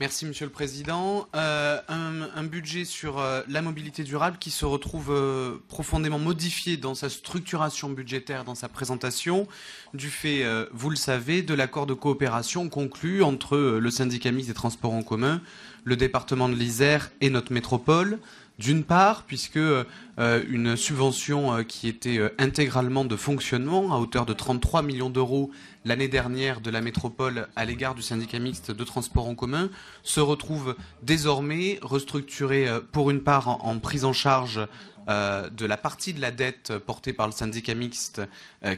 Merci, Monsieur le Président. Euh, un, budget sur euh, la mobilité durable qui se retrouve euh, profondément modifié dans sa structuration budgétaire, dans sa présentation, du fait, vous le savez, de l'accord de coopération conclu entre le syndicat mixte des transports en commun, le département de l'Isère et notre métropole. D'une part, puisque euh, une subvention euh, qui était euh, intégralement de fonctionnement à hauteur de 33 millions d'euros l'année dernière de la métropole à l'égard du syndicat mixte de transport en commun se retrouve désormais restructurée pour une part en prise en charge de la partie de la dette portée par le syndicat mixte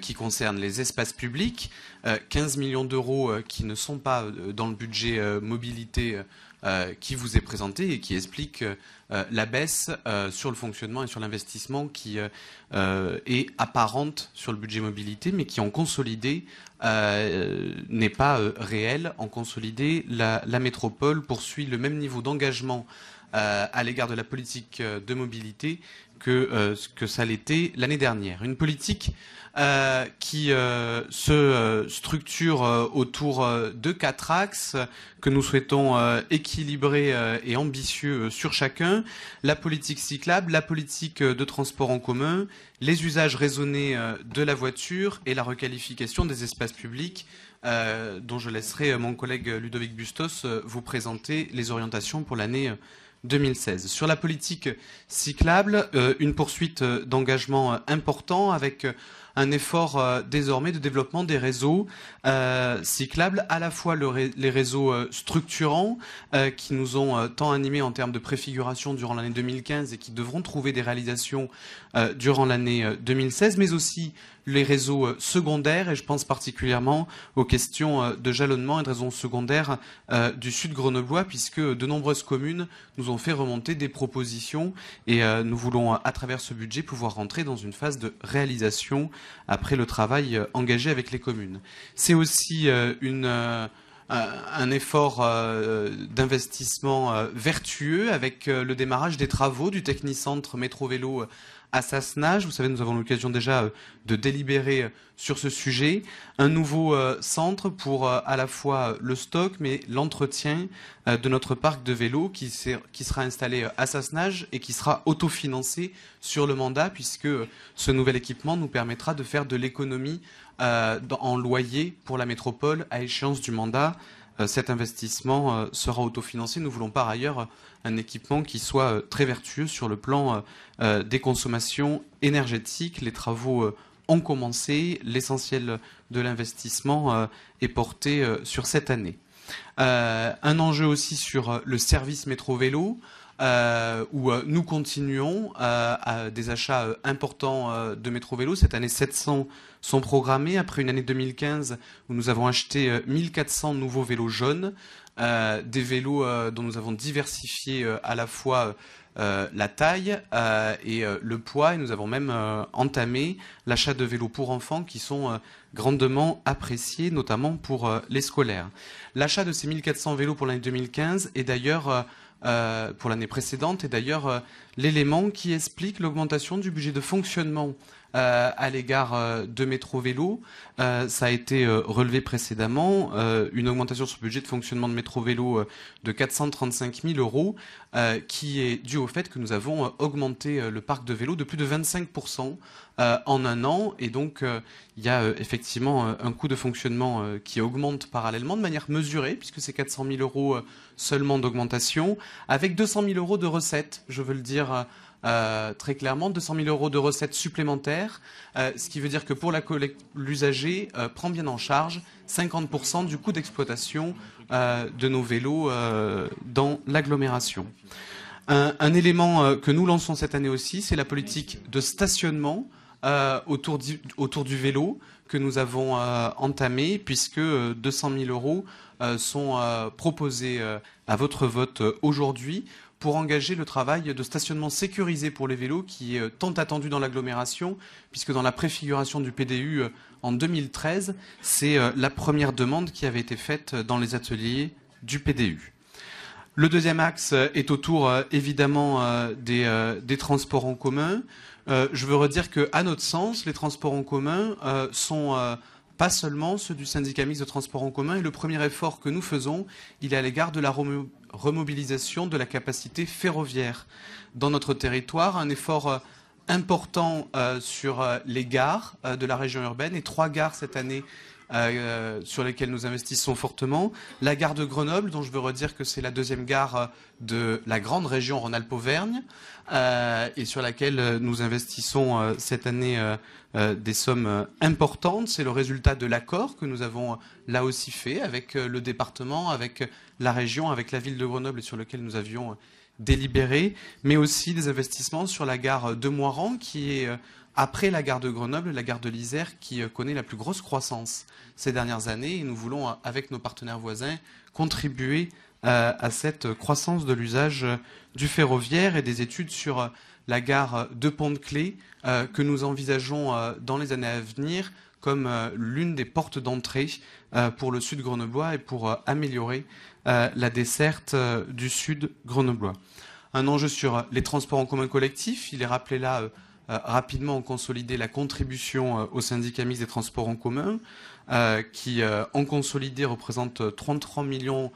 qui concerne les espaces publics, 15 millions d'euros qui ne sont pas dans le budget mobilité euh, qui vous est présenté et qui explique euh, la baisse euh, sur le fonctionnement et sur l'investissement qui est apparente sur le budget mobilité, mais qui en consolidé n'est pas réelle. En consolidé, la métropole poursuit le même niveau d'engagement euh, à l'égard de la politique euh, de mobilité que euh, ce que ça l'était l'année dernière. Une politique qui se structure autour de quatre axes que nous souhaitons équilibrer et ambitieux sur chacun la politique cyclable, la politique de transport en commun, les usages raisonnés de la voiture et la requalification des espaces publics. dont je laisserai mon collègue Ludovic Bustos vous présenter les orientations pour l'année 2016. Sur la politique cyclable, euh, une poursuite euh, d'engagement euh, important avec un effort euh, désormais de développement des réseaux euh, cyclables, à la fois les réseaux euh, structurants qui nous ont tant animés en termes de préfiguration durant l'année 2015 et qui devront trouver des réalisations durant l'année 2016, mais aussi les réseaux secondaires, et je pense particulièrement aux questions de jalonnement et de raisons secondaires du sud grenoblois, puisque de nombreuses communes nous ont fait remonter des propositions, et nous voulons, à travers ce budget, pouvoir rentrer dans une phase de réalisation après le travail euh, engagé avec les communes. C'est aussi euh, euh, un effort d'investissement vertueux avec le démarrage des travaux du Technicentre Métro Vélo vous savez, nous avons l'occasion déjà euh, de délibérer euh, sur ce sujet. Un nouveau euh, centre pour à la fois le stock, mais l'entretien de notre parc de vélos qui, sera installé à Sassenage et qui sera autofinancé sur le mandat, puisque ce nouvel équipement nous permettra de faire de l'économie en loyer pour la métropole à échéance du mandat. Euh, cet investissement euh, sera autofinancé. Nous voulons par ailleurs euh, un équipement qui soit très vertueux sur le plan des consommations énergétiques. Les travaux ont commencé, l'essentiel de l'investissement est porté sur cette année. un enjeu aussi sur le service métro-vélo. Euh, où euh, nous continuons euh, à des achats importants de métro vélos. Cette année, 700 sont programmés après une année 2015 où nous avons acheté 1400 nouveaux vélos jaunes, des vélos dont nous avons diversifié à la fois la taille et le poids. Et nous avons même entamé l'achat de vélos pour enfants qui sont grandement appréciés, notamment pour les scolaires. L'achat de ces 1400 vélos pour l'année 2015 est d'ailleurs euh, pour l'année précédente et d'ailleurs euh, l'élément qui explique l'augmentation du budget de fonctionnement euh, à l'égard euh, de Métro Vélo. Euh, ça a été relevé précédemment, une augmentation sur le budget de fonctionnement de Métro Vélo de 435 000 euros, qui est due au fait que nous avons augmenté le parc de vélo de plus de 25 en un an. Et donc, il y a effectivement un coût de fonctionnement qui augmente parallèlement de manière mesurée, puisque c'est 400 000 euros seulement d'augmentation, avec 200 000 euros de recettes, je veux le dire euh, très clairement, 200 000 euros de recettes supplémentaires, euh, ce qui veut dire que pour l'usager euh, prend bien en charge 50% du coût d'exploitation de nos vélos dans l'agglomération. Un, élément que nous lançons cette année aussi, c'est la politique de stationnement autour du, autour, du, vélo que nous avons entamée, puisque 200 000 euros euh, sont euh, proposés euh, à votre vote aujourd'hui pour engager le travail de stationnement sécurisé pour les vélos qui est tant attendu dans l'agglomération, puisque dans la préfiguration du PDU en 2013, c'est la première demande qui avait été faite dans les ateliers du PDU. Le deuxième axe est autour évidemment des, des transports en commun. je veux redire qu'à notre sens, les transports en commun sont pas seulement ceux du syndicat mixte de transport en commun. Et le premier effort que nous faisons, il est à l'égard de la remobilisation de la capacité ferroviaire dans notre territoire, un effort euh, important euh, sur euh, les gares de la région urbaine et trois gares cette année euh, sur lesquels nous investissons fortement. La gare de Grenoble, dont je veux redire que c'est la deuxième gare euh, de la grande région Rhône-Alpes-Auvergne, euh, et sur laquelle nous investissons cette année des sommes importantes. C'est le résultat de l'accord que nous avons là aussi fait avec le département, avec la région, avec la ville de Grenoble, et sur lequel nous avions délibéré, mais aussi des investissements sur la gare de Moiran, qui est après la gare de Grenoble, la gare de l'Isère qui euh, connaît la plus grosse croissance ces dernières années. Et nous voulons, euh, avec nos partenaires voisins, contribuer euh, à cette croissance de l'usage du ferroviaire et des études sur la gare de Pont-de-Clé que nous envisageons dans les années à venir comme l'une des portes d'entrée pour le sud grenoblois et pour améliorer la desserte du sud grenoblois. Un enjeu sur les transports en commun collectif, il est rappelé là euh, rapidement consolider la contribution euh, au syndicat mixte des transports en commun, euh, qui en consolidé représente 33 millions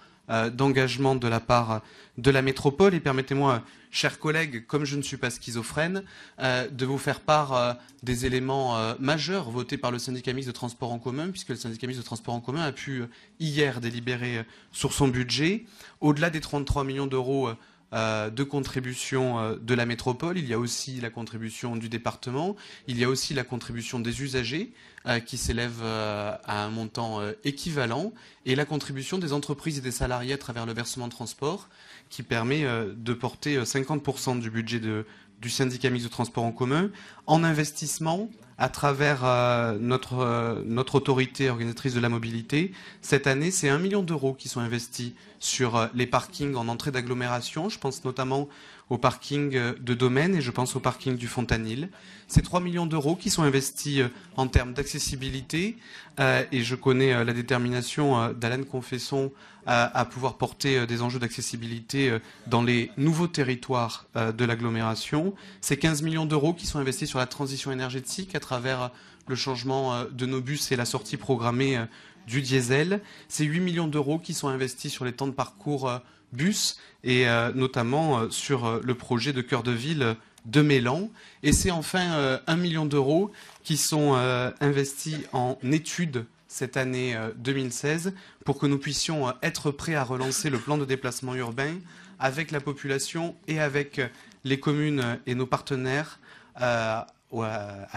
d'engagements de la part de la métropole. Et permettez-moi, chers collègues, comme je ne suis pas schizophrène, de vous faire part des éléments majeurs votés par le syndicat mixte de transport en commun, puisque le syndicat mixte de transport en commun a pu hier délibérer sur son budget, au-delà des 33 millions d'euros euh, de contribution euh, de la métropole, il y a aussi la contribution du département, il y a aussi la contribution des usagers euh, qui s'élève à un montant équivalent et la contribution des entreprises et des salariés à travers le versement de transport qui permet de porter 50% du budget de du syndicat mixte de transport en commun, en investissement à travers euh, euh, notre, autorité organisatrice de la mobilité. Cette année, c'est un million d'euros qui sont investis sur euh, les parkings en entrée d'agglomération. Je pense notamment au parking euh, de domaine et je pense au parking du Fontanil. C'est 3 millions d'euros qui sont investis euh, en termes d'accessibilité euh, et je connais la détermination d'Alain Confesson à, pouvoir porter des enjeux d'accessibilité dans les nouveaux territoires de l'agglomération. C'est 15 millions d'euros qui sont investis sur la transition énergétique à travers le changement de nos bus et la sortie programmée du diesel. C'est 8 millions d'euros qui sont investis sur les temps de parcours bus, et euh, notamment euh, sur euh, le projet de cœur de ville de Mélan. Et c'est enfin un million d'euros qui sont investis en études cette année 2016 pour que nous puissions être prêts à relancer le plan de déplacement urbain avec la population et avec les communes et nos partenaires à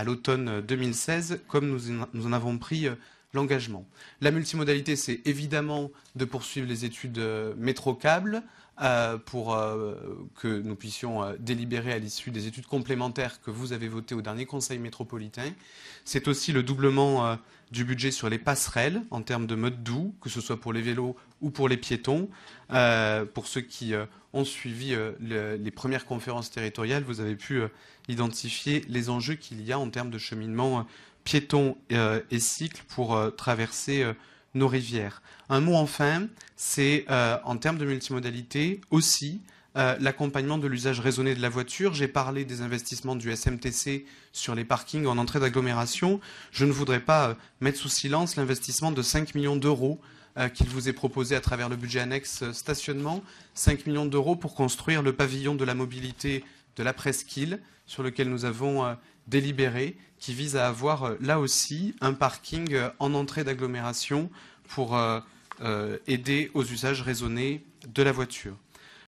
l'automne 2016, comme nous en avons pris l'engagement. La multimodalité, c'est évidemment de poursuivre les études euh, métro euh, pour euh, que nous puissions euh, délibérer à l'issue des études complémentaires que vous avez votées au dernier Conseil métropolitain. C'est aussi le doublement du budget sur les passerelles en termes de mode doux, que ce soit pour les vélos ou pour les piétons. pour ceux qui ont suivi les premières conférences territoriales, vous avez pu identifier les enjeux qu'il y a en termes de cheminement piétons euh, et cycles pour euh, traverser euh, nos rivières. Un mot enfin, c'est en termes de multimodalité aussi l'accompagnement de l'usage raisonné de la voiture. J'ai parlé des investissements du SMTC sur les parkings en entrée d'agglomération. Je ne voudrais pas mettre sous silence l'investissement de 5 millions d'euros qu'il vous est proposé à travers le budget annexe stationnement, 5 millions d'euros pour construire le pavillon de la mobilité de la presqu'île, sur lequel nous avons euh, délibéré, qui vise à avoir euh, là aussi un parking euh, en entrée d'agglomération pour aider aux usages raisonnés de la voiture.